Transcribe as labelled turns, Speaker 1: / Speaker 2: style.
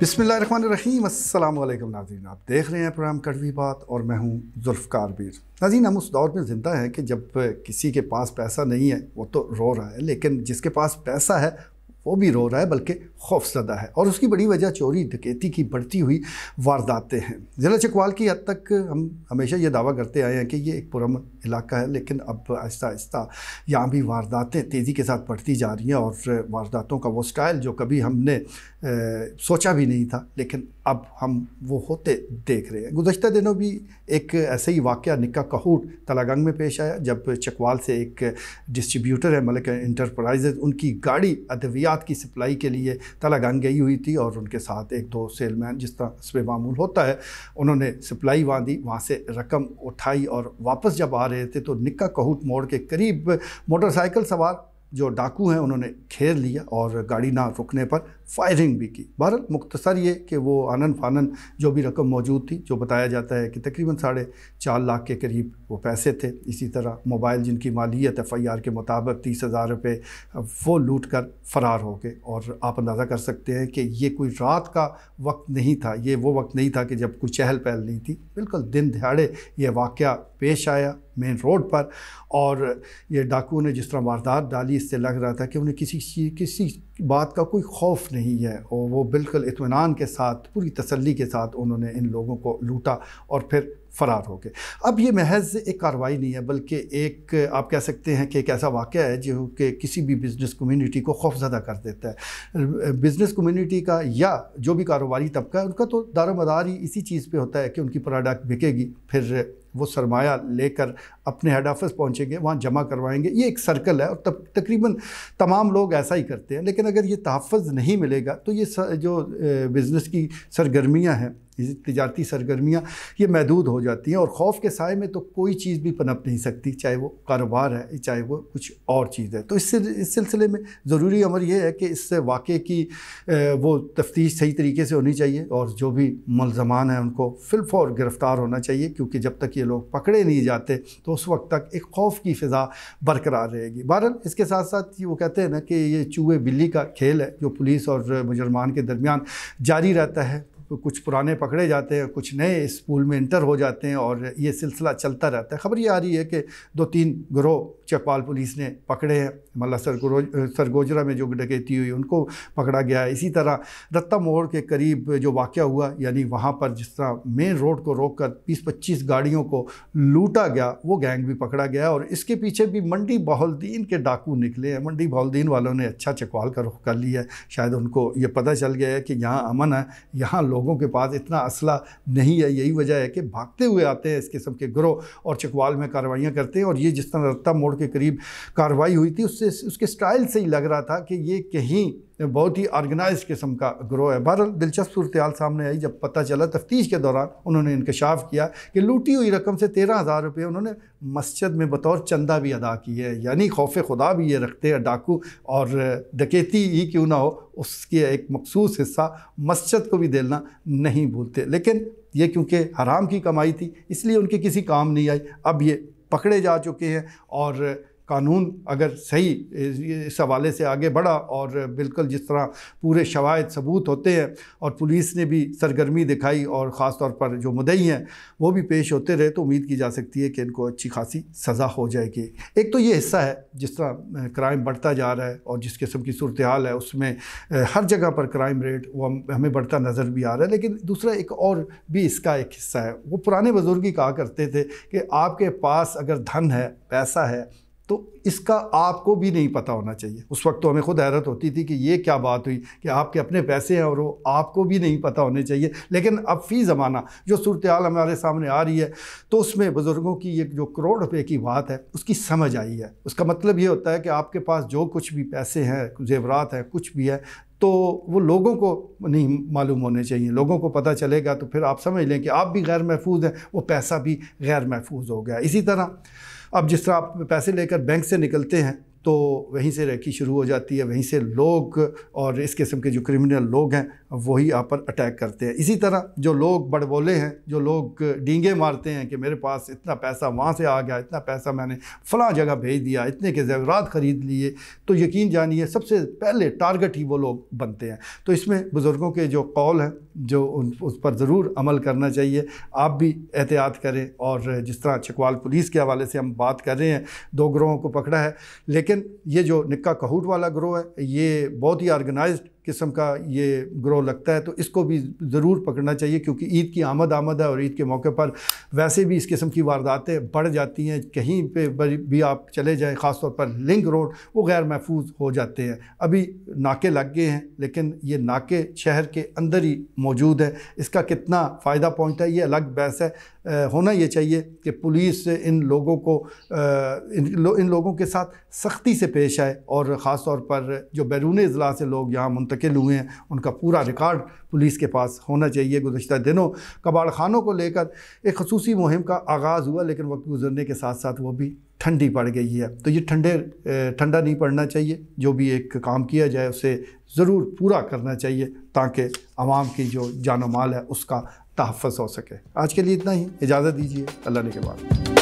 Speaker 1: बिसमीम अल्लाम नाजीन आप देख रहे हैं प्रोग्राम कड़वी बात और मैं हूँ जुल्फ़कार बीर नाजीन हम उस दौर में ज़िंदा हैं कि जब किसी के पास पैसा नहीं है वो तो रो रहा है लेकिन जिसके पास पैसा है वो भी रो रहा है बल्कि खौफजदा है और उसकी बड़ी वजह चोरी डकैती की बढ़ती हुई वारदातें हैं ज़िला चकवाल की हद तक हम हमेशा ये दावा करते आए हैं कि ये एक पुरम इलाका है लेकिन अब आहिस्ता आहिस्ता यहाँ भी वारदातें तेज़ी के साथ बढ़ती जा रही हैं और वारदातों का वो स्टाइल जो कभी हमने ए, सोचा भी नहीं था लेकिन अब हम वो होते देख रहे हैं गुजशत दिनों भी एक ऐसे ही वाक़ निक्का कहूट तलागंग में पेश आया जब चकवाल से एक डिस्ट्रीब्यूटर है मलिक इंटरप्राइज उनकी गाड़ी अद्वियात की सप्लाई के लिए तलागंग गई हुई थी और उनके साथ एक दो सेलमैन जिस तरह इसमें मामूल होता है उन्होंने सप्लाई वहाँ दी वहाँ से रकम उठाई और वापस जब आ रहे थे तो निक्का कहूट मोड़ के करीब मोटरसाइकिल सवार जो डाकू हैं उन्होंने घेर लिया और गाड़ी ना रुकने पर फायरिंग भी की बहरहाल मुख्तसर ये कि वो आनन फानन जो भी रकम मौजूद थी जो बताया जाता है कि तकरीबन साढ़े चार लाख के करीब वो पैसे थे इसी तरह मोबाइल जिनकी मालियत एफ आई आर के मुताबिक तीस हज़ार रुपये वो लूट कर फ़रार हो गए और आप अंदाज़ा कर सकते हैं कि ये कोई रात का वक्त नहीं था ये वो वक्त नहीं था कि जब कोई चहल पहल नहीं थी बिल्कुल दिन दिहाड़े ये वाक़ पेश आया मेन रोड पर और ये डाकुओं ने जिस तरह वारदात डाली इससे लग रहा था कि उन्हें किसी चीज़ किसी बात का कोई खौफ नहीं है और वो बिल्कुल इतमान के साथ पूरी तसल्ली के साथ उन्होंने इन लोगों को लूटा और फिर फ़रार हो गए अब ये महज एक कार्रवाई नहीं है बल्कि एक आप कह सकते हैं कि एक ऐसा वाक़ है जो कि किसी भी बिज़नेस कम्युनिटी को खौफजदा कर देता है बिज़नेस कम्युनिटी का या जो भी कारोबारी तबका है उनका तो दारोमदार ही इसी चीज़ पे होता है कि उनकी प्रोडक्ट बिकेगी फिर वो सरमाया लेकर अपने हेड ऑफिस पहुँचेंगे वहाँ जमा करवाएंगे ये एक सर्कल है और तब तकरीबन तमाम लोग ऐसा ही करते हैं लेकिन अगर ये तहफ़ नहीं मिलेगा तो ये जो बिज़नेस की सरगर्मियाँ हैं तजारती सरगर्मियाँ ये महदूद हो जाती हैं और खौफ के साय में तो कोई चीज़ भी पनप नहीं सकती चाहे वो कारोबार है चाहे वो कुछ और चीज़ है तो इस इस सिलसिले में ज़रूरी अमर यह है कि इस वाक़े की वो तफ्तीश सही तरीके से होनी चाहिए और जो भी मुलजमान हैं उनको फिलफौर गिरफ़्तार होना चाहिए क्योंकि जब तक ये लोग पकड़े नहीं जाते तो उस वक्त तक एक खौफ की फ़िज़ा बरकरार रहेगी बहरहाल इसके साथ साथ वो कहते हैं ना कि ये चूहे बिल्ली का खेल है जो पुलिस और मुजरमान के दरमियान जारी रहता है कुछ पुराने पकड़े जाते हैं कुछ नए स्कूल में इंटर हो जाते हैं और ये सिलसिला चलता रहता है खबर ये आ रही है कि दो तीन ग्रोह चकवाल पुलिस ने पकड़े हैं मल्ला सरगोज सरगोजरा में जो डकैती हुई उनको पकड़ा गया है इसी तरह दत्ता मोड़ के करीब जो वाक़ हुआ यानी वहाँ पर जिस तरह मेन रोड को रोक कर बीस पच्चीस गाड़ियों को लूटा गया वो गैंग भी पकड़ा गया और इसके पीछे भी मंडी बहुलद्दीन के डाकू निकले हैं मंडी बहुलद्दीन वालों ने अच्छा चकवाल का रुख कर लिया है शायद उनको ये पता चल गया है कि यहाँ अमन है यहाँ लोग लोगों के पास इतना असला नहीं है यही वजह है कि भागते हुए आते हैं इस किस्म के ग्रोह और चकवाल में कार्रवाइयाँ करते हैं और ये जिस तरह रत्ता मोड़ के करीब कार्रवाई हुई थी उससे उसके स्टाइल से ही लग रहा था कि ये कहीं बहुत ही ऑर्गेनाइज किस्म का ग्रोह है बहरहाल दिलचस्प सूरत सामने आई जब पता चला तफ्तीश के दौरान उन्होंने इंकशाफ किया कि लूटी हुई रकम से तेरह हज़ार रुपये उन्होंने मस्जिद में बतौर चंदा भी अदा की है यानी खौफ खुदा भी ये रखते हैं डाकू और डकेती ही क्यों ना हो उसके एक मखसूस हिस्सा मस्जिद को भी देना नहीं भूलते लेकिन ये क्योंकि हराम की कमाई थी इसलिए उनके किसी काम नहीं आई अब ये पकड़े जा चुके हैं और कानून अगर सही इस हवाले से आगे बढ़ा और बिल्कुल जिस तरह पूरे शवायद सबूत होते हैं और पुलिस ने भी सरगर्मी दिखाई और ख़ास तौर पर जो मुदई हैं वो भी पेश होते रहे तो उम्मीद की जा सकती है कि इनको अच्छी खासी सज़ा हो जाएगी एक तो ये हिस्सा है जिस तरह क्राइम बढ़ता जा रहा है और जिस किस्म की सूरत हाल है उसमें हर जगह पर क्राइम रेट वो हम हमें बढ़ता नज़र भी आ रहा है लेकिन दूसरा एक और भी इसका एक हिस्सा है वो पुराने बुज़ुर्ग ही कहा करते थे कि आपके पास अगर धन है पैसा है तो इसका आपको भी नहीं पता होना चाहिए उस वक्त तो हमें खुद हैरत होती थी कि ये क्या बात हुई कि आपके अपने पैसे हैं और वो आपको भी नहीं पता होने चाहिए लेकिन अब फ़ी ज़माना जो सूरत हाल हमारे सामने आ रही है तो उसमें बुज़ुर्गों की ये जो करोड़ रुपये की बात है उसकी समझ आई है उसका मतलब ये होता है कि आपके पास जो कुछ भी पैसे हैं जेवरात हैं कुछ भी है तो वो लोगों को नहीं मालूम होने चाहिए लोगों को पता चलेगा तो फिर आप समझ लें कि आप भी गैर महफूज हैं वो पैसा भी गैर महफूज हो गया इसी तरह अब जिस तरह आप पैसे लेकर बैंक से निकलते हैं तो वहीं से रेकी शुरू हो जाती है वहीं से लोग और इस किस्म के जो क्रिमिनल लोग हैं वही आप पर अटैक करते हैं इसी तरह जो लोग बड़बोले हैं जो लोग डींगे मारते हैं कि मेरे पास इतना पैसा वहाँ से आ गया इतना पैसा मैंने फ़लाँ जगह भेज दिया इतने के जेवरात ख़रीद लिए तो यकीन जानिए सबसे पहले टारगेट ही वो लोग बनते हैं तो इसमें बुज़ुर्गों के जो कौल हैं जो उन उस पर ज़रूर अमल करना चाहिए आप भी एहतियात करें और जिस तरह छकवाल पुलिस के हवाले से हम बात कर रहे हैं दो ग्रोहों को पकड़ा है लेकिन लेकिन ये जो निक्का कहूट वाला ग्रोह है ये बहुत ही ऑर्गेनाइज्ड किस्म का ये ग्रो लगता है तो इसको भी ज़रूर पकड़ना चाहिए क्योंकि ईद की आमद आमद है और ईद के मौके पर वैसे भी इस किस्म की वारदातें बढ़ जाती हैं कहीं पर भी आप चले जाएँ ख़ासतौर पर लिंक रोड वो गैर महफूज हो जाते हैं अभी नाके लग गए हैं लेकिन ये नाके शहर के अंदर ही मौजूद है इसका कितना फ़ायदा पहुँचता है ये अलग बहस है होना ये चाहिए कि पुलिस इन लोगों को इन, लो, इन लोगों के साथ सख्ती से पेश आए और ख़ास तौर पर जो बैरून अजला से लोग यहाँ मुंत मुंतकिल हुए हैं उनका पूरा रिकॉर्ड पुलिस के पास होना चाहिए गुजशत दिनों कबाड़ खानों को लेकर एक खसूसी मुहिम का आगाज़ हुआ लेकिन वक्त गुजरने के साथ साथ वो भी ठंडी पड़ गई है तो ये ठंडे ठंडा नहीं पड़ना चाहिए जो भी एक काम किया जाए उसे ज़रूर पूरा करना चाहिए ताकि आवाम की जो जान माल है उसका तहफ़ हो सके आज के लिए इतना ही इजाज़त दीजिए अल्लाह ने के बाद